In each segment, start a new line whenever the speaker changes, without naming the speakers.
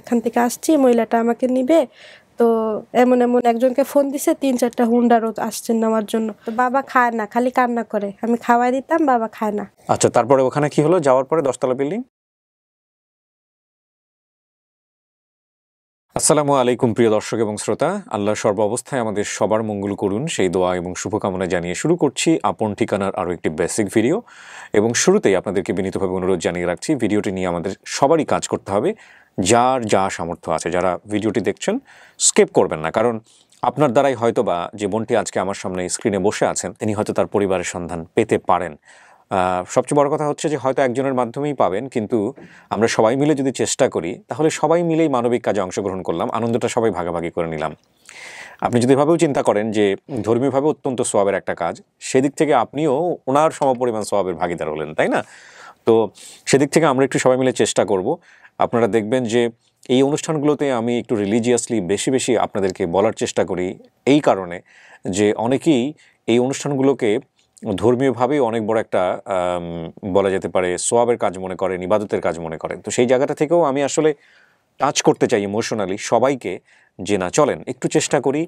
এখান থেকে আসছি মহিলাটা আমাকে নিবে তো এমন এমন একজনকে ফোন দিছে তিন চারটা হুন্ডারও আসছেন নেওয়ার জন্য তো বাবা খায় না খালি কান্না করে আমি খাওয়াই দিতাম বাবা খায় না
আচ্ছা তারপরে ওখানে কি হলো যাওয়ার পরে দশতলা বিল্ডিং আসসালামু আলাইকুম প্রিয় দর্শক এবং শ্রোতা আল্লাহ সর্ব অবস্থায় আমাদের সবার মঙ্গল করুন সেই দোয়া এবং শুভকামনা জানিয়ে শুরু করছি আপন ঠিকানার আরও একটি বেসিক ভিডিও এবং শুরুতেই আপনাদেরকে বিনীতভাবে অনুরোধ জানিয়ে রাখছি ভিডিওটি নিয়ে আমাদের সবারই কাজ করতে হবে যার যা সামর্থ্য আছে যারা ভিডিওটি দেখছেন স্কেপ করবেন না কারণ আপনার দ্বারাই হয়তো বা যে বোনটি আজকে আমার সামনে স্ক্রিনে বসে আছেন তিনি হয়তো তার পরিবারের সন্ধান পেতে পারেন সবচেয়ে বড় কথা হচ্ছে যে হয়তো একজনের মাধ্যমেই পাবেন কিন্তু আমরা সবাই মিলে যদি চেষ্টা করি তাহলে সবাই মিলেই মানবিক কাজে অংশগ্রহণ করলাম আনন্দটা সবাই ভাগাভাগি করে নিলাম আপনি যদি এভাবেও চিন্তা করেন যে ধর্মীয়ভাবে অত্যন্ত সোয়াবের একটা কাজ সেদিক থেকে আপনিও ওনার সমপরিমাণ সোয়াবের ভাগিদার হলেন তাই না তো সেদিক থেকে আমরা একটু সবাই মিলে চেষ্টা করব আপনারা দেখবেন যে এই অনুষ্ঠানগুলোতে আমি একটু রিলিজিয়াসলি বেশি বেশি আপনাদেরকে বলার চেষ্টা করি এই কারণে যে অনেকেই এই অনুষ্ঠানগুলোকে ধর্মীয়ভাবেই অনেক বড় একটা বলা যেতে পারে সোয়াবের কাজ মনে করেন ইবাদতের কাজ মনে করেন তো সেই জায়গাটা থেকেও আমি আসলে টাচ করতে চাই ইমোশনালি সবাইকে যে না চলেন একটু চেষ্টা করি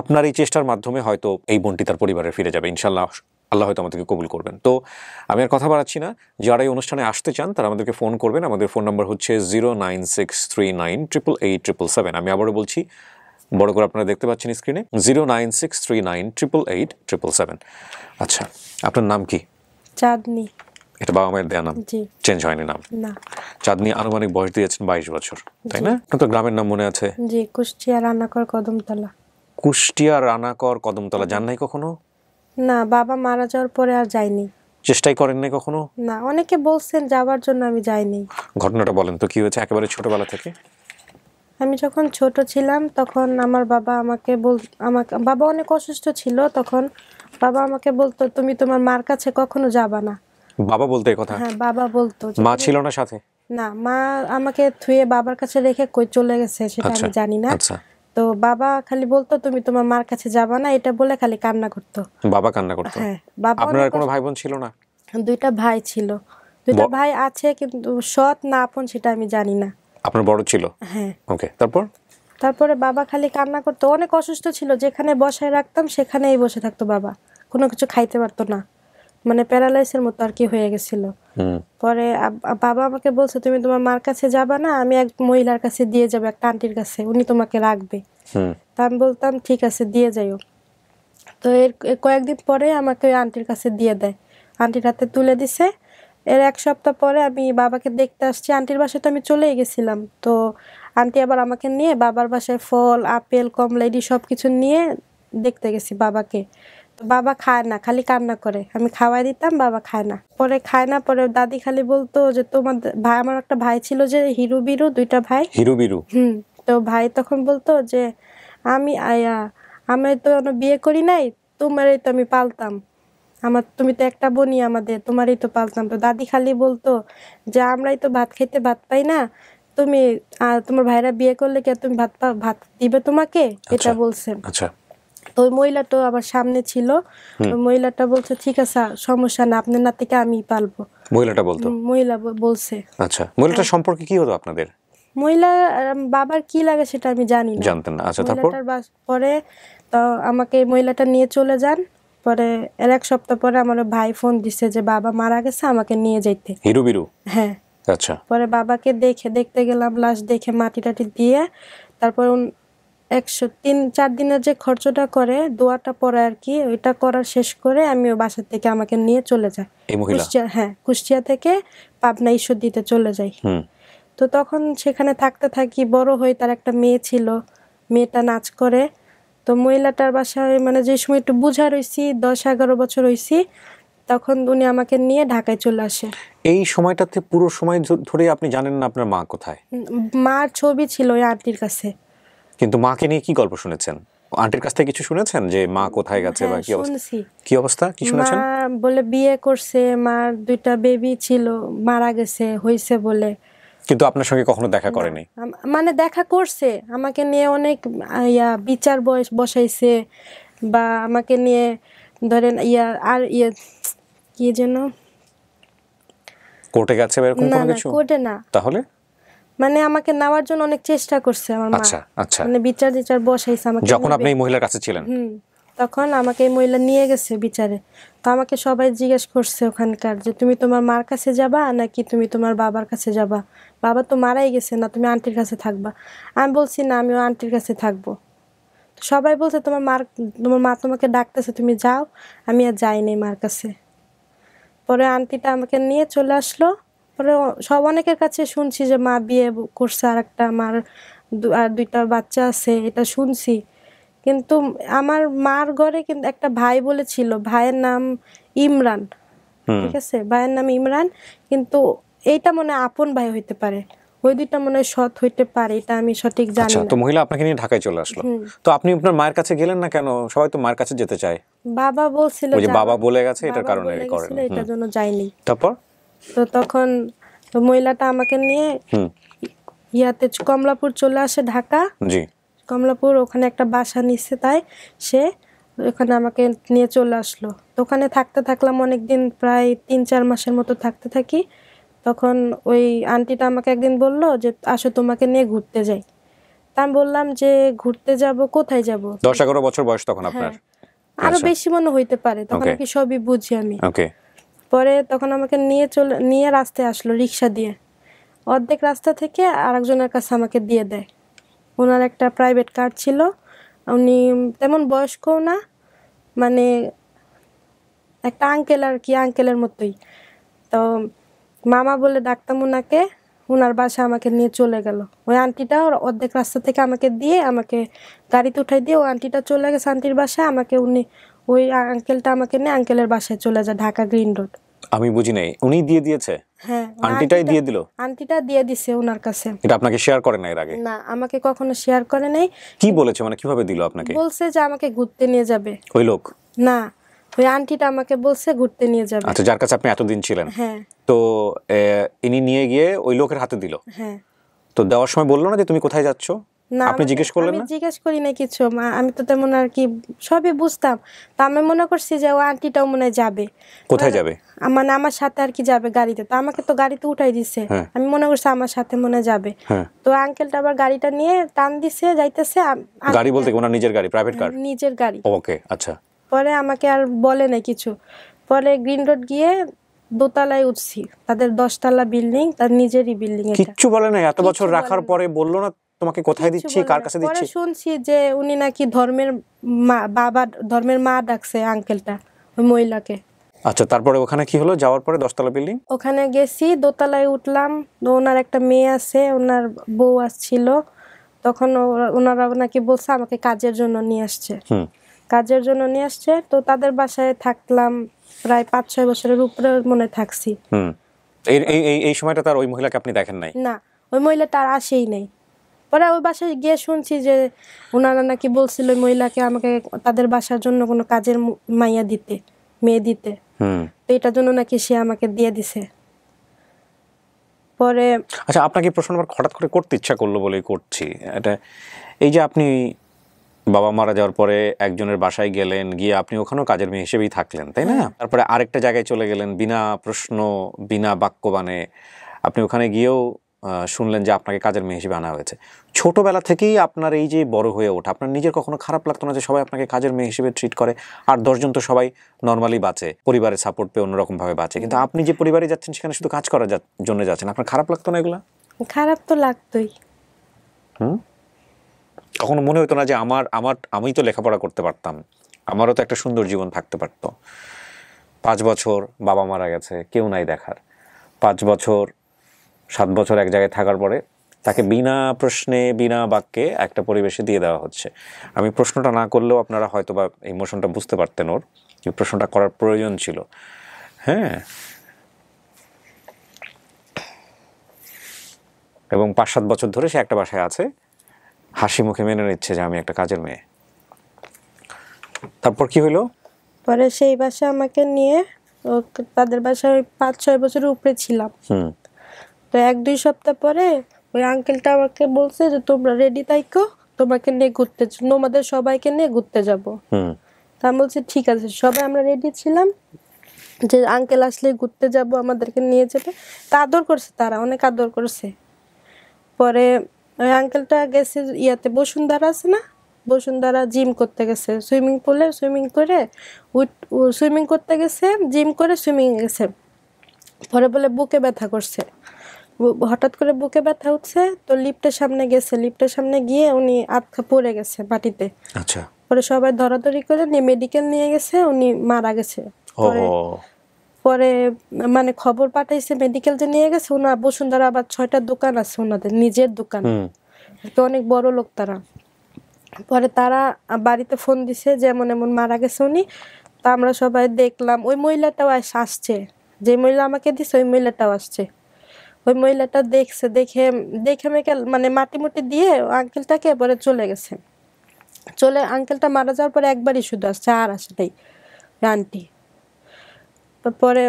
আপনার এই চেষ্টার মাধ্যমে হয়তো এই বোনটি তার পরিবারে ফিরে যাবে ইনশাল্লাহ আল্লাহ হয়তো আমাদেরকে কবুল করবেন তো আমি আর কথা বাড়াচ্ছি না যারা এই অনুষ্ঠানে আসতে চান তারা আমাদেরকে ফোন করবেন আমাদের ফোন নাম্বার হচ্ছে zero nine six three nine triple eight triple seven আমি আবারও বলছি বড় করে আপনারা দেখতে পাচ্ছেন স্ক্রিনে zero nine six three nine triple eight triple seven আচ্ছা আপনার নাম কি চাঁদনি এটা বাবা মায়ের দেয়া নাম চেঞ্জ হয়নি নাম চাঁদনি আনুমানিক বয়স দিয়েছেন বাইশ বছর তাই না আপনার গ্রামের নাম মনে আছে
জি কুষ্টিয়া রানাকর কদমতলা
কুষ্টিয়া রানাকর কদমতলা জান নাই কখনো
না বাবা মারা যাওয়ার পরে আর যাইনি
চেষ্টাই করেন নাই কখনো
না অনেকে বলছেন যাওয়ার জন্য আমি যাইনি
ঘটনাটা বলেন তো কি হয়েছে একেবারে ছোটবেলা থেকে
আমি যখন ছোট ছিলাম তখন আমার বাবা আমাকে বল আমাকে বাবা অনেক অসুস্থ ছিল তখন বাবা আমাকে বলতো তুমি তোমার মার কাছে কখনো যাবা না
বাবা বলতে এই কথা
হ্যাঁ বাবা বলতো মা ছিল না সাথে না মা আমাকে থুয়ে বাবার কাছে রেখে কই চলে গেছে সেটা আচ্ছা, আমি জানি না আচ্ছা তো বাবা খালি বলতো তুমি তোমার মার কাছে যাবা না এটা বলে খালি কান্না করতো
বাবা কান্না করতো হ্যাঁ আপনার কোনো ভাই বোন ছিল না
দুইটা ভাই ছিল দুইটা ভাই আছে কিন্তু সৎ না আপন সেটা আমি জানি না
আপনার বড় ছিল হ্যাঁ ওকে তারপর
তারপরে বাবা খালি কান্না করতো অনেক অসুস্থ ছিল যেখানে বসায় রাখতাম সেখানেই বসে থাকতো বাবা কোনো কিছু খাইতে পারতো না মানে প্যারালাইসের মতো আর কি হয়ে গেছিল পরে বাবা আমাকে বলছে তুমি তোমার মার কাছে যাবা না আমি এক মহিলার কাছে দিয়ে যাবো একটা আন্টির কাছে উনি তোমাকে রাখবে তা আমি বলতাম ঠিক আছে দিয়ে যাইও তো এর কয়েকদিন পরে আমাকে ওই আন্টির কাছে দিয়ে দেয় আন্টির হাতে তুলে দিছে এর এক সপ্তাহ পরে আমি বাবাকে দেখতে আসছি আন্টির বাসায় তো আমি চলেই গেছিলাম তো আন্টি আবার আমাকে নিয়ে বাবার বাসায় ফল আপেল কমলা এডি সব কিছু নিয়ে দেখতে গেছি বাবাকে বাবা খায় না খালি কান্না করে আমি খাওয়াই দিতাম বাবা খায় না পরে খায় না পরে দাদি খালি বলতো যে তোমার ভাই আমার একটা ভাই ছিল যে হিরু বিরু দুইটা ভাই হিরু বিরু হুম তো ভাই তখন বলতো যে আমি আয়া আমি তো বিয়ে করি নাই তোমারই তো আমি পালতাম আমার তুমি তো একটা বনি আমাদের তোমারই তো পালতাম তো দাদি খালি বলতো যে আমরাই তো ভাত খাইতে ভাত পাই না তুমি তোমার ভাইরা বিয়ে করলে কি তুমি ভাত ভাত দিবে তোমাকে এটা বলছেন আচ্ছা, আচ্ছা। তো ওই তো আমার সামনে ছিল ওই মহিলাটা বলছে ঠিক আছে সমস্যা না আপনার নাতিকে আমি পালবো মহিলাটা বলতো মহিলা বলছে
আচ্ছা মহিলাটা সম্পর্কে কি হতো আপনাদের
মহিলা বাবার কি লাগে সেটা আমি জানি না জানতেন না আচ্ছা তারপর পরে তো আমাকে মহিলাটা নিয়ে চলে যান পরে এর এক সপ্তাহ পরে আমার ভাই ফোন দিছে যে বাবা মারা গেছে আমাকে নিয়ে যাইতে
হিরু বিরু হ্যাঁ আচ্ছা
পরে বাবাকে দেখে দেখতে গেলাম লাশ দেখে মাটি টাটি দিয়ে তারপর একশো তিন চার দিনের যে খরচটা করে দোয়াটা পরে আর কি ওইটা করা শেষ করে আমি ওই বাসা থেকে আমাকে নিয়ে চলে যাই কুষ্টিয়া হ্যাঁ কুষ্টিয়া থেকে পাবনা ঈশ্বর দিতে চলে যাই তো তখন সেখানে থাকতে থাকি বড় হয়ে তার একটা মেয়ে ছিল মেয়েটা নাচ করে তো মহিলাটার বাসায় মানে যে সময় একটু বুঝা রয়েছি দশ এগারো বছর হয়েছি তখন উনি আমাকে নিয়ে ঢাকায় চলে আসে
এই সময়টাতে পুরো সময় ধরে আপনি জানেন না আপনার মা কোথায়
মার ছবি ছিল ওই আন্টির কাছে
কিন্তু মাকে নিয়ে কি গল্প শুনেছেন আন্টির কাছ থেকে কিছু শুনেছেন যে মা কোথায় গেছে বা হ্যাঁ, কি অবস্থা কি অবস্থা কি শুনেছেন
বলে বিয়ে করছে মার দুইটা বেবি ছিল মারা গেছে হইছে বলে
কিন্তু আপনার সঙ্গে কখনো দেখা করেনি
মানে দেখা করছে আমাকে নিয়ে অনেক ইয়া বিচার বয়স বসাইছে বা আমাকে নিয়ে ধরেন ইয়া আর ইয়া কি যেন
কোর্টে গেছে এরকম কোনো কিছু কোর্টে না তাহলে
মানে আমাকে নেওয়ার জন্য অনেক চেষ্টা করছে আমার মা আচ্ছা আচ্ছা মানে বিচার বিচার বসাইছে আমাকে যখন আপনি এই মহিলার কাছে ছিলেন তখন আমাকে এই মহিলা নিয়ে গেছে বিচারে তো আমাকে সবাই জিজ্ঞেস করছে ওখানকার যে তুমি তোমার মার কাছে যাবা নাকি তুমি তোমার বাবার কাছে যাবা বাবা তো মারাই গেছে না তুমি আন্টির কাছে থাকবা আমি বলছি না আমিও আন্টির কাছে থাকবো সবাই বলছে তোমার মার তোমার মা তোমাকে ডাকতেছে তুমি যাও আমি আর যাইনি মার কাছে পরে আন্টিটা আমাকে নিয়ে চলে আসলো পরে সব অনেকের কাছে শুনছি যে মা বিয়ে করছে আর একটা মার আর দুইটা বাচ্চা আছে এটা শুনছি কিন্তু আমার মার ঘরে কিন্তু একটা ভাই বলেছিল ভাইয়ের নাম ইমরান ঠিক আছে ভাইয়ের নাম ইমরান কিন্তু এইটা মনে আপন ভাই হইতে পারে ওই দুইটা মনে সৎ হইতে পারে এটা আমি সঠিক জানি আচ্ছা, তো
মহিলা আপনাকে নিয়ে ঢাকায় চলে আসলো তো আপনি আপনার মায়ের কাছে গেলেন না কেন সবাই তো মায়ের কাছে যেতে চায়
বাবা বলছিল যে বাবা বলে গেছে এটার কারণে করেন এটার জন্য যাইনি তারপর তো তখন মহিলাটা আমাকে নিয়ে ইয়াতে কমলাপুর চলে আসে ঢাকা কমলাপুর ওখানে একটা বাসা নিচ্ছে তাই সে ওখানে আমাকে নিয়ে চলে আসলো ওখানে থাকতে থাকলাম অনেকদিন প্রায় তিন চার মাসের মতো থাকতে থাকি তখন ওই আন্টিটা আমাকে একদিন বলল যে আসো তোমাকে নিয়ে ঘুরতে যাই তা আমি বললাম যে ঘুরতে যাব কোথায় যাব
দশ এগারো বছর বয়স তখন আপনার হ্যাঁ।
আরো আচ্ছা। বেশি মনে হইতে পারে তখন কি সবই বুঝি আমি ওকে পরে তখন আমাকে নিয়ে চলে নিয়ে রাস্তায় আসলো রিক্সা দিয়ে অর্ধেক রাস্তা থেকে আরেকজনের কাছে আমাকে দিয়ে দেয় ওনার একটা প্রাইভেট কার ছিল উনি তেমন বয়স্কও না মানে একটা আঙ্কেল আর কি আঙ্কেলের মতোই তো মামা বলে ডাকতাম ওনাকে ওনার বাসা আমাকে নিয়ে চলে গেল ওই আন্টিটা অর্ধেক রাস্তা থেকে আমাকে দিয়ে আমাকে গাড়িতে উঠাই দিয়ে ওই আন্টিটা চলে গেছে আন্টির বাসায় আমাকে উনি ওই আঙ্কেলটা আমাকে নিয়ে আঙ্কেলের বাসায় চলে যায় ঢাকা গ্রিন রোড
আমি বুঝি নাই উনি দিয়ে দিয়েছে
হ্যাঁ আন্টিটাই দিয়ে দিল আন্টিটা দিয়ে দিছে ওনার কাছে
এটা আপনাকে শেয়ার করে নাই এর আগে
না আমাকে কখনো শেয়ার করে নাই
কি বলেছে মানে কিভাবে দিল আপনাকে
বলছে যে আমাকে ঘুরতে নিয়ে যাবে ওই লোক না ওই আন্টিটা আমাকে বলছে ঘুরতে নিয়ে যাবে আচ্ছা
যার কাছে আপনি এতদিন ছিলেন হ্যাঁ তো ইনি নিয়ে গিয়ে ওই লোকের হাতে দিল হ্যাঁ তো দেওয়ার সময় বললো না যে তুমি কোথায় যাচ্ছ
না আপনি জিজ্ঞেস করলেন না জিজ্ঞেস করি না কিছু আমি তো তেমন আর কি সবই বুঝতাম তা আমি মনে করছি যে ও আন্টিটাও মনে যাবে কোথায় যাবে মানে আমার সাথে আর কি যাবে গাড়িতে তো আমাকে তো গাড়িতে উঠাই দিছে হ্যাঁ। আমি মনে করছি আমার সাথে মনে যাবে হ্যাঁ। তো আঙ্কেলটা আবার গাড়িটা নিয়ে টান দিছে যাইতেছে গাড়ি
বলতে নিজের গাড়ি প্রাইভেট কার নিজের গাড়ি ওকে আচ্ছা
পরে আমাকে আর বলে না কিছু পরে গ্রিন রোড গিয়ে দোতলায় উঠছি তাদের দশতলা বিল্ডিং তার নিজেরই বিল্ডিং
কিচ্ছু বলে না এত বছর রাখার পরে বললো না তোমাকে কোথায় দিচ্ছি কার কাছে দিচ্ছি
শুনছি যে উনি নাকি ধর্মের মা বাবা ধর্মের মা ডাকছে আঙ্কেলটা ওই মহিলাকে
আচ্ছা তারপরে ওখানে কি হলো যাওয়ার পরে দশতলা বিল্ডিং
ওখানে গেছি দোতলায় উঠলাম ওনার একটা মেয়ে আছে ওনার বউ আসছিল তখন ওনারা নাকি বলছে আমাকে কাজের জন্য নিয়ে আসছে কাজের জন্য নিয়ে আসছে তো তাদের বাসায় থাকলাম প্রায় পাঁচ ছয় বছরের উপরে মনে থাকছি
এই এই সময়টা তার ওই মহিলাকে আপনি দেখেন নাই
না ওই মহিলা তার আসেই নাই পরে ওই বাসায় গিয়ে শুনছি যে ওনারা নাকি বলছিল মহিলাকে আমাকে তাদের বাসার জন্য কোনো কাজের মাইয়া দিতে মেয়ে দিতে তো এটার জন্য নাকি সে আমাকে দিয়ে দিছে পরে
আচ্ছা আপনাকে প্রশ্ন আবার হঠাৎ করে করতে ইচ্ছা করলো বলেই করছি এটা এই যে আপনি বাবা মারা যাওয়ার পরে একজনের বাসায় গেলেন গিয়ে আপনি ওখানেও কাজের মেয়ে হিসেবেই থাকলেন তাই না হ্যাঁ। তারপরে আরেকটা জায়গায় চলে গেলেন বিনা প্রশ্ন বিনা বাক্যবাণে আপনি ওখানে গিয়েও শুনলেন যে আপনাকে কাজের মেয়ে হিসেবে আনা হয়েছে ছোটোবেলা থেকেই আপনার এই যে বড় হয়ে ওঠা আপনার নিজের কখনো খারাপ লাগতো না যে সবাই আপনাকে কাজের মেয়ে হিসেবে ট্রিট করে আর দশজন তো সবাই নর্মালি বাঁচে পরিবারের সাপোর্ট পেয়ে অন্যরকমভাবে বাঁচে কিন্তু আপনি যে পরিবারে যাচ্ছেন সেখানে শুধু কাজ করার জন্য যাচ্ছেন আপনার খারাপ লাগতো না এগুলো
খারাপ তো লাগতোই হুম
কখনো মনে হতো না যে আমার আমার আমি তো লেখাপড়া করতে পারতাম আমারও তো একটা সুন্দর জীবন থাকতে পারতো পাঁচ বছর বাবা মারা গেছে কেউ নাই দেখার পাঁচ বছর সাত বছর এক জায়গায় থাকার পরে তাকে বিনা প্রশ্নে বিনা বাক্যে একটা পরিবেশে দিয়ে দেওয়া হচ্ছে আমি প্রশ্নটা না করলেও আপনারা হয়তো বা ইমোশনটা বুঝতে পারতেন ওর যে প্রশ্নটা করার প্রয়োজন ছিল হ্যাঁ এবং পাঁচ সাত বছর ধরে সে একটা বাসায় আছে হাসি মুখে মেনে নিচ্ছে যে আমি একটা কাজের মেয়ে তারপর কি হইল
পরে সেই বাসায় আমাকে নিয়ে তাদের বাসায় পাঁচ ছয় বছরের উপরে ছিলাম হুম তো এক দুই সপ্তাহ পরে ওই আঙ্কেলটা আমাকে বলছে যে তোমরা রেডি থাইকো তোমাকে নিয়ে ঘুরতে নোমাদের সবাইকে নিয়ে ঘুরতে যাবো তা আমি বলছি ঠিক আছে সবাই আমরা রেডি ছিলাম যে আঙ্কেল আসলে ঘুরতে যাব আমাদেরকে নিয়ে যেতে তা আদর করছে তারা অনেক আদর করছে পরে ওই আঙ্কেলটা গেছে ইয়াতে বসুন্ধারা আছে না বসুন্ধারা জিম করতে গেছে সুইমিং পুলে সুইমিং করে সুইমিং করতে গেছে জিম করে সুইমিং গেছে পরে বলে বুকে ব্যথা করছে হঠাৎ করে বুকে ব্যথা হচ্ছে তো লিফটের সামনে গেছে লিফটের সামনে গিয়ে উনি আটকা পড়ে গেছে মাটিতে আচ্ছা পরে সবাই ধরাধরি করে নিয়ে মেডিকেল নিয়ে গেছে উনি মারা গেছে পরে মানে খবর পাঠাইছে মেডিকেল যে নিয়ে গেছে ওনার বসুন্ধরা আবার ছয়টা দোকান আছে ওনাদের নিজের দোকান অনেক বড় লোক তারা পরে তারা বাড়িতে ফোন দিছে যে এমন এমন মারা গেছে উনি তা আমরা সবাই দেখলাম ওই মহিলাটাও আসছে যে মহিলা আমাকে দিছে ওই মহিলাটাও আসছে ওই মহিলাটা দেখছে দেখে দেখে মেকে মানে মাটিমুটি দিয়ে আঙ্কেলটাকে এবারে চলে গেছে চলে আঙ্কেলটা মারা যাওয়ার পরে একবারই শুধু আসছে আর আসে নাই আন্টি পরে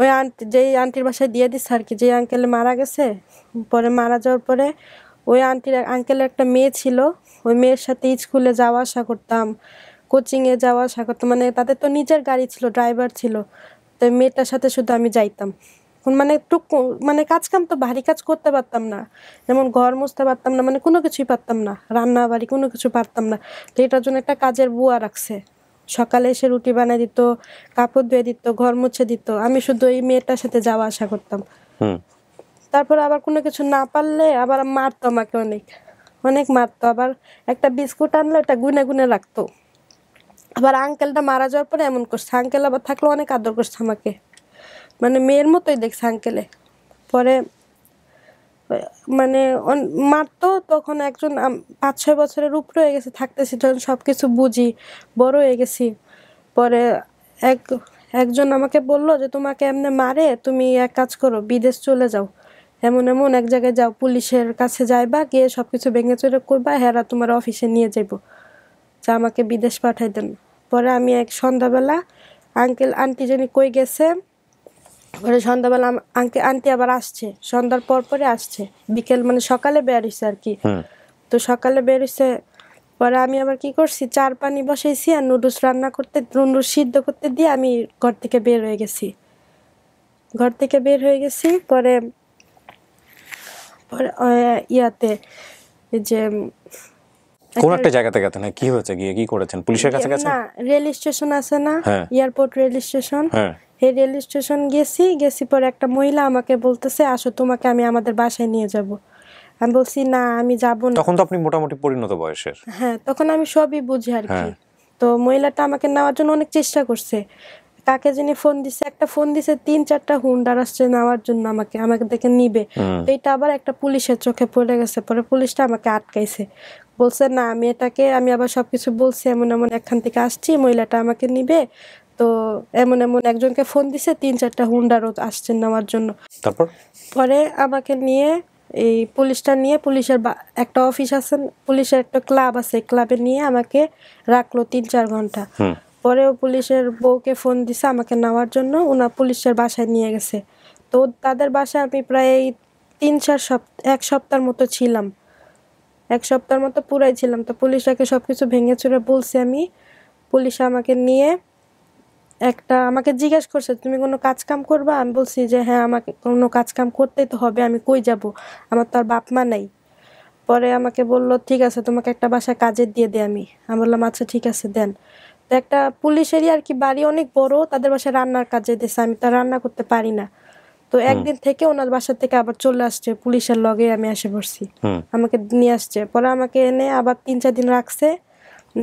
ওই আন্টি যেই আন্টির বাসায় দিয়ে দিচ্ছে আর কি যে আঙ্কেল মারা গেছে পরে মারা যাওয়ার পরে ওই আন্টির আঙ্কেলের একটা মেয়ে ছিল ওই মেয়ের সাথে স্কুলে যাওয়া আসা করতাম কোচিংয়ে যাওয়া আসা করতাম মানে তাদের তো নিজের গাড়ি ছিল ড্রাইভার ছিল তো মেয়েটার সাথে শুধু আমি যাইতাম এখন মানে একটু মানে কাজ কাম তো ভারী কাজ করতে পারতাম না যেমন ঘর মুছতে পারতাম না মানে কোনো কিছুই পারতাম না রান্না বাড়ি কোনো কিছু পারতাম না তো এটার জন্য একটা কাজের বুয়া রাখছে সকালে এসে রুটি বানিয়ে দিত কাপড় ধুয়ে দিত ঘর মুছে দিত আমি শুধু এই মেয়েটার সাথে যাওয়া আসা করতাম তারপর আবার কোনো কিছু না পারলে আবার মারতো আমাকে অনেক অনেক মারতো আবার একটা বিস্কুট আনলে ওটা গুনে গুনে রাখতো আবার আঙ্কেলটা মারা যাওয়ার পরে এমন করছে আঙ্কেল আবার থাকলে অনেক আদর করছে আমাকে মানে মেয়ের মতোই দেখছে আঙ্কেলে পরে মানে মারতো তখন একজন পাঁচ ছয় বছরের উপরে হয়ে গেছে থাকতেছি তখন সব কিছু বুঝি বড় হয়ে গেছি পরে এক একজন আমাকে বলল যে তোমাকে এমনি মারে তুমি এক কাজ করো বিদেশ চলে যাও এমন এমন এক জায়গায় যাও পুলিশের কাছে যাইবা গিয়ে সব কিছু ভেঙে চড়ে করবা হেরা তোমার অফিসে নিয়ে যাইব যা আমাকে বিদেশ পাঠাই দেন পরে আমি এক সন্ধ্যাবেলা আঙ্কেল আন্টি জানি কই গেছে পরে সন্ধ্যাবেলা আনতে আনতে আবার আসছে সন্ধ্যার পর পরে আসছে বিকেল মানে সকালে বেরিয়েছে আর কি তো সকালে বেরিয়েছে পরে আমি আবার কি করছি চার পানি বসাইছি আর নুডলস রান্না করতে নুডলস সিদ্ধ করতে দিয়ে আমি ঘর থেকে বের হয়ে গেছি ঘর থেকে বের হয়ে গেছি পরে পরে ইয়াতে যে কোন একটা
জায়গাতে গেছেন হ্যাঁ, কি হয়েছে গিয়ে কি করেছেন পুলিশের ইয়ে কাছে গেছেন না
রেল স্টেশন আছে না হ্যাঁ। এয়ারপোর্ট রেল স্টেশন হ্যাঁ এই রেল স্টেশন গেছি গেছি পর একটা মহিলা আমাকে বলতেছে আসো তোমাকে আমি আমাদের বাসায় নিয়ে যাব আমি বলছি না আমি যাব না তখন তো
আপনি মোটামুটি পরিণত বয়সের
হ্যাঁ তখন আমি সবই বুঝি আর কি হ্যাঁ। তো মহিলাটা আমাকে নেওয়ার জন্য অনেক চেষ্টা করছে কাকে যিনি ফোন দিছে একটা ফোন দিছে তিন চারটা হুন্ডার আসছে নেওয়ার জন্য আমাকে আমাকে দেখে নিবে এইটা আবার একটা পুলিশের চোখে পড়ে গেছে পরে পুলিশটা আমাকে আটকাইছে বলছে না আমি এটাকে আমি আবার সবকিছু বলছি এমন এমন এখান থেকে আসছি মহিলাটা আমাকে নিবে তো এমন এমন একজনকে ফোন দিছে তিন চারটা হুন্ডারও আসছেন নেওয়ার জন্য তারপর পরে আমাকে নিয়ে এই পুলিশটা নিয়ে পুলিশের একটা অফিস আছেন পুলিশের একটা ক্লাব আছে ক্লাবে নিয়ে আমাকে রাখলো তিন চার ঘন্টা পরেও পুলিশের বউকে ফোন দিছে আমাকে নেওয়ার জন্য ওনা পুলিশের বাসায় নিয়ে গেছে তো তাদের বাসায় আমি প্রায় তিন চার সপ্তাহ এক সপ্তাহের মতো ছিলাম এক সপ্তাহের মতো পুরাই ছিলাম তো পুলিশটাকে সব কিছু ভেঙে চুরে বলছি আমি পুলিশ আমাকে নিয়ে একটা আমাকে জিজ্ঞেস করছে তুমি কোনো কাজ কাম করবা আমি বলছি যে হ্যাঁ আমাকে কোনো কাজ কাম করতেই তো হবে আমি কই যাব আমার তো আর বাপ মা নাই পরে আমাকে বলল ঠিক আছে তোমাকে একটা বাসায় কাজে দিয়ে দে আমি আমি বললাম আচ্ছা ঠিক আছে দেন তো একটা পুলিশেরই আর কি বাড়ি অনেক বড় তাদের বাসায় রান্নার কাজে দিয়েছে আমি তা রান্না করতে পারি না তো একদিন থেকে ওনার বাসা থেকে আবার চলে আসছে পুলিশের লগে আমি এসে পড়ছি আমাকে নিয়ে আসছে পরে আমাকে এনে আবার তিন চার দিন রাখছে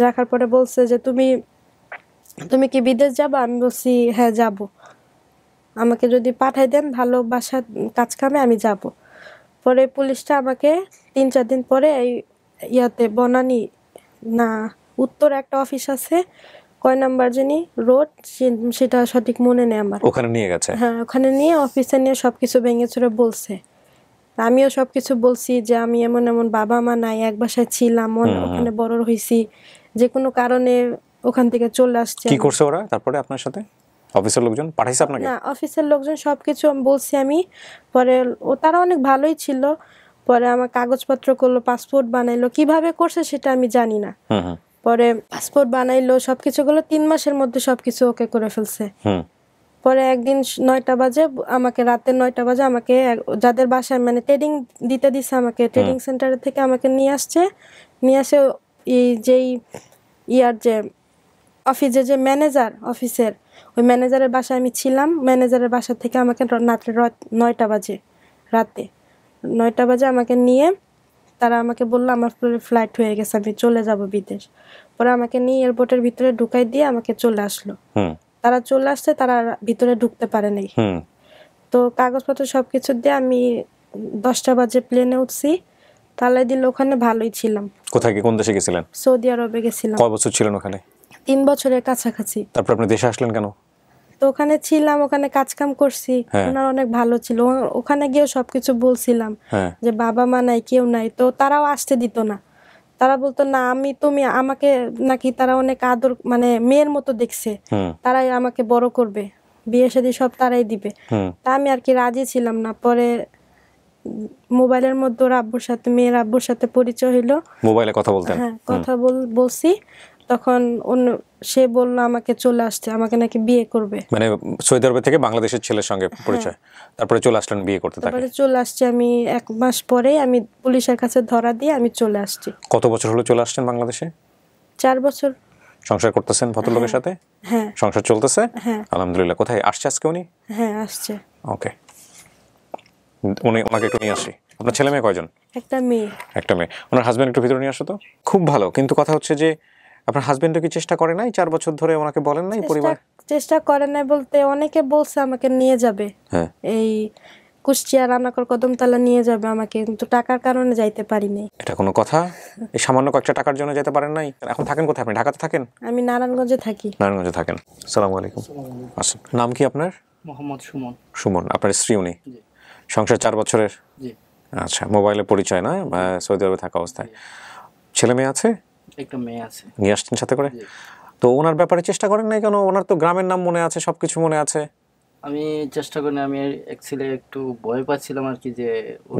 রাখার পরে বলছে যে তুমি তুমি কি বিদেশ যাবা আমি বলছি হ্যাঁ যাব আমাকে যদি পাঠাই দেন ভালো বাসা কাজ কামে আমি যাব পরে পুলিশটা আমাকে তিন চার দিন পরে এই ইয়াতে বনানি না উত্তর একটা অফিস আছে কয় নাম্বার জানি রোড সেটা সঠিক মনে নেই আমার
ওখানে নিয়ে গেছে হ্যাঁ
ওখানে নিয়ে অফিসে নিয়ে সবকিছু ভেঙে চড়ে বলছে আমিও সবকিছু বলছি যে আমি এমন এমন বাবা মা নাই এক বাসায় ছিলাম ওখানে বড় হয়েছি যে কোনো কারণে ওখান থেকে চলে আসছে কি করছে ওরা
তারপরে আপনার সাথে অফিসের লোকজন পাঠাইছে আপনাকে না
অফিসের লোকজন সবকিছু বলছি আমি পরে ও তারা অনেক ভালোই ছিল পরে আমার কাগজপত্র করলো পাসপোর্ট বানাইলো কিভাবে করছে সেটা আমি জানি না পরে পাসপোর্ট বানাইলো সবকিছু গুলো তিন মাসের মধ্যে সবকিছু ওকে করে ফেলছে পরে একদিন নয়টা বাজে আমাকে রাতে নয়টা বাজে আমাকে যাদের বাসায় মানে ট্রেডিং দিতে দিছে আমাকে ট্রেডিং সেন্টার থেকে আমাকে নিয়ে আসছে নিয়ে আসে এই যেই ইয়ার যে অফিসের যে ম্যানেজার অফিসের ওই ম্যানেজারের বাসায় আমি ছিলাম ম্যানেজারের বাসা থেকে আমাকে রাত্রে নয়টা বাজে রাতে নয়টা বাজে আমাকে নিয়ে তারা আমাকে বললো আমার ফ্লাইট হয়ে গেছে আমি চলে যাব বিদেশ পরে আমাকে নিয়ে এয়ারপোর্টের ভিতরে ঢুকাই দিয়ে আমাকে চলে আসলো তারা চলে আসছে তারা ভিতরে ঢুকতে পারে নাই তো কাগজপত্র সবকিছু দিয়ে আমি দশটা বাজে প্লেনে উঠছি তাহলে দিল ওখানে ভালোই ছিলাম
কোথায় কোন দেশে গেছিলেন
সৌদি আরবে গেছিলাম কয়
বছর ছিলেন ওখানে
তিন বছরের কাছাকাছি
তারপর আপনি দেশে আসলেন কেন
তো ওখানে ছিলাম ওখানে কাজ কাম করছি হ্যাঁ। ওনার অনেক ভালো ছিল ওখানে গিয়ে সবকিছু বলছিলাম হ্যাঁ। যে বাবা মা নাই কেউ নাই তো তারাও আসতে দিত না তারা বলতো না আমি তুমি আমাকে নাকি তারা অনেক আদর মানে মেয়ের মতো দেখছে তারাই আমাকে বড় করবে বিয়ে সাদি সব তারাই দিবে তা আমি আর কি রাজি ছিলাম না পরে মোবাইলের মধ্যে ওর আব্বুর সাথে মেয়ের আব্বুর সাথে পরিচয় হইলো
মোবাইলে কথা বলতে হ্যাঁ কথা
বলছি তখন অন্য সে বলল আমাকে চলে আসতে আমাকে নাকি বিয়ে করবে
মানে সৌদি আরব থেকে বাংলাদেশের ছেলের সঙ্গে হ্যাঁ। পরিচয় তারপরে চলে আসলেন বিয়ে করতে তারপরে
চলে আসছি আমি এক মাস পরে আমি পুলিশের কাছে ধরা দিয়ে আমি চলে আসছি
কত বছর হলো চলে আসছেন বাংলাদেশে চার বছর সংসার করতেছেন ভদ্রলোকের হ্যাঁ, সাথে হ্যাঁ সংসার চলতেছে হ্যাঁ আলহামদুলিল্লাহ কোথায় আসছে আজকে উনি হ্যাঁ আসছে ওকে উনি ওনাকে একটু নিয়ে আসি আপনার ছেলে মেয়ে কয়জন একটা মেয়ে একটা মেয়ে ওনার হাজব্যান্ড একটু ভিতরে নিয়ে আসো তো খুব ভালো কিন্তু কথা হচ্ছে যে আপনার হাজবেন্ডও কি চেষ্টা করে নাই চার বছর ধরে ওনাকে বলেন নাই পরিবার
চেষ্টা করে নাই বলতে অনেকে বলছে আমাকে নিয়ে যাবে হ্যাঁ এই কুষ্টিয়া রানাকর কদমতলা নিয়ে যাবে আমাকে কিন্তু টাকার কারণে যাইতে পারি নাই
এটা কোনো কথা এই সামান্য কয়েকটা টাকার জন্য যেতে পারেন নাই এখন থাকেন কোথায় আপনি ঢাকাতে থাকেন
আমি নারায়ণগঞ্জে থাকি
নারায়ণগঞ্জে থাকেন আসসালামু আলাইকুম আসুন নাম কি আপনার
মোহাম্মদ সুমন
সুমন আপনার স্ত্রী উনি সংসার চার বছরের আচ্ছা মোবাইলে পরিচয় না সৌদি আরবে থাকা অবস্থায় ছেলে মেয়ে আছে
একটা মেয়ে আছে
নিয়ে আসছেন সাথে করে তো ওনার ব্যাপারে চেষ্টা করেন না কেন ওনার তো গ্রামের নাম মনে আছে সবকিছু মনে আছে
আমি চেষ্টা করি আমি অ্যাকচুয়ালি একটু ভয় পাচ্ছিলাম আর কি যে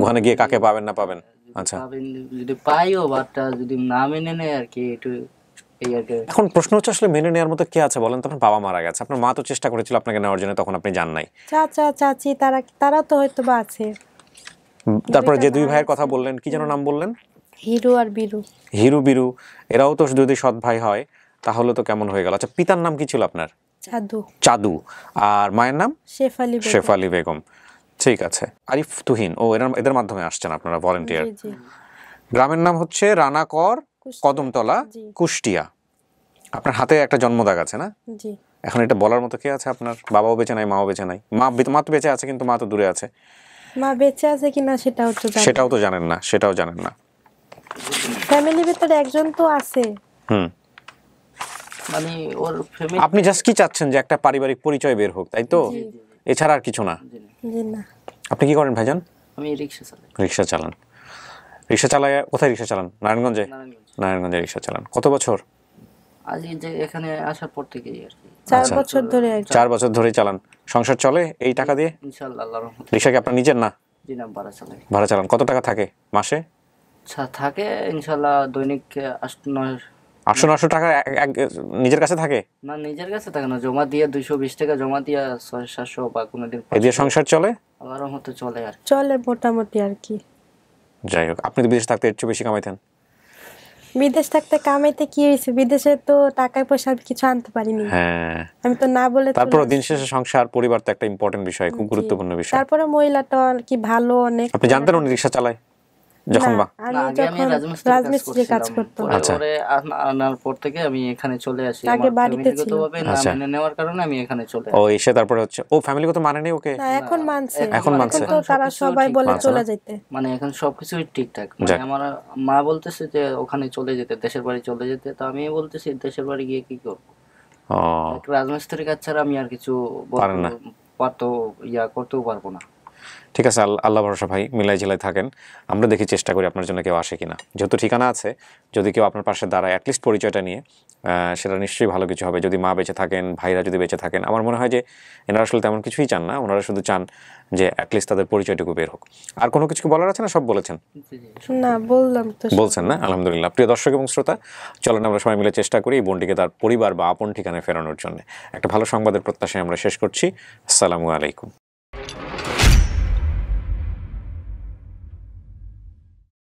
ওখানে
গিয়ে কাকে পাবেন না পাবেন আচ্ছা
যদি পাইও বাটটা যদি না মেনে নেয় আর কি একটু
এখন প্রশ্ন হচ্ছে আসলে মেনে নেওয়ার মতো কে আছে বলেন তো আপনার বাবা মারা গেছে আপনার মা তো চেষ্টা করেছিল আপনাকে নেওয়ার জন্য তখন আপনি যান নাই
চাচা চাচি তারা তারা তো হয়তো বা আছে তারপরে যে দুই ভাইয়ের কথা
বললেন কি যেন নাম বললেন আর বিরু হিরু বিরু এরাও তো যদি সৎ ভাই হয় তাহলে তো কেমন হয়ে গেল আচ্ছা পিতার নাম কি ছিল আপনার চাদু চাদু আর মায়ের নাম
শেফালি শেফালি
বেগম ঠিক আছে আরিফ তুহিন ও এদের মাধ্যমে আসছেন আপনারা ভলেন্টিয়ার গ্রামের নাম হচ্ছে রানাকর কদমতলা কুষ্টিয়া আপনার হাতে একটা জন্মদাগ আছে না এখন এটা বলার মতো কে আছে আপনার বাবাও বেঁচে নাই মাও বেঁচে নাই মা মা তো বেঁচে আছে কিন্তু মা তো দূরে আছে
মা বেঁচে আছে কিনা সেটাও তো সেটাও
তো জানেন না সেটাও জানেন না
ফ্যামিলির ভিতরে একজন তো আছে মানে ওর ফ্যামিলি আপনি
জাস্ট কি চাচ্ছেন যে একটা পারিবারিক পরিচয় বের হোক তাই তো এছাড়া আর কিছু না আপনি কি করেন ভাইজান আমি রিক্সা চালান কোথায় চালান নারায়ণগঞ্জে নারায়ণগঞ্জে চালান কত বছর
এখানে আসার পর থেকে আচ্ছা। চার বছর ধরে চার
বছর ধরে চালান সংসার চলে এই টাকা দিয়ে রিক্সা কি আপনার নিজের না ভাড়া ভাড়া চালান কত টাকা থাকে মাসে
থাকে ইনশাল্লাহ দৈনিক নয়
আটশো নশো টাকা নিজের কাছে থাকে
না নিজের কাছে থাকে না জমা দিয়ে দুইশো বিশ টাকা জমা দিয়ে ছয় সাতশো বা কোনোদিন সংসার চলে মতো চলে আর চলে মোটামুটি আর কি
যাই হোক আপনি বিদেশ থাকতে একটু বেশি কামাইতেন
বিদেশ থাকতে কামাইতে কি হয়েছে বিদেশে তো টাকা পয়সা কিছু আনতে পারিনি হ্যাঁ। আমি তো না বলে তারপর দিন শেষে
সংসার পরিবার তো একটা ইম্পর্টেন্ট বিষয় খুব গুরুত্বপূর্ণ বিষয়
তারপরে মহিলাটা আর কি ভালো অনেক
আপনি জানতেন উনি রিক্সা চালায় যখন
রাজমিস্ত্রি কাজ আচ্ছা।
আনার পর থেকে আমি এখানে চলে আসি আগে বাড়িতে ছিল আচ্ছা। মেনে
নেওয়ার কারণে আমি এখানে চলে
ও এসে হচ্ছে ও ফ্যামিলিগত মানে নেই ওকে এখন
মানছে এখন মানছে তো তারা সবাই বলে চলে যেতে মানে এখন সবকিছু ঠিকঠাক মানে আমার মা বলতেছে যে ওখানে চলে যেতে দেশের বাড়ি চলে যেতে তো আমি বলতেছি দেশের বাড়ি গিয়ে কি করব ও রাজমিস্ত্রি কাজ ছাড়া আমি আর কিছু পারতো ইয়া করতেও পারবো না
ঠিক আছে আল্লাহ ভরসা ভাই মিলাই ঝিলাই থাকেন আমরা দেখি চেষ্টা করি আপনার জন্য কেউ আসে কিনা যেহেতু ঠিকানা আছে যদি কেউ আপনার পাশে দাঁড়ায় অ্যাটলিস্ট পরিচয়টা নিয়ে সেটা নিশ্চয়ই ভালো কিছু হবে যদি মা বেঁচে থাকেন ভাইরা যদি বেঁচে থাকেন আমার মনে হয় যে এনারা আসলে তেমন কিছুই চান না ওনারা শুধু চান যে অ্যাটলিস্ট তাদের পরিচয়টুকু বের হোক আর কোনো কিছু বলার আছে না সব বলেছেন
না বললাম তো বলছেন না
আলহামদুলিল্লাহ প্রিয় দর্শক এবং শ্রোতা চলেন আমরা সবাই মিলে চেষ্টা করি এই বোনটিকে তার পরিবার বা আপন ঠিকানায় ফেরানোর জন্য একটা ভালো সংবাদের প্রত্যাশায় আমরা শেষ করছি আসসালামু আলাইকুম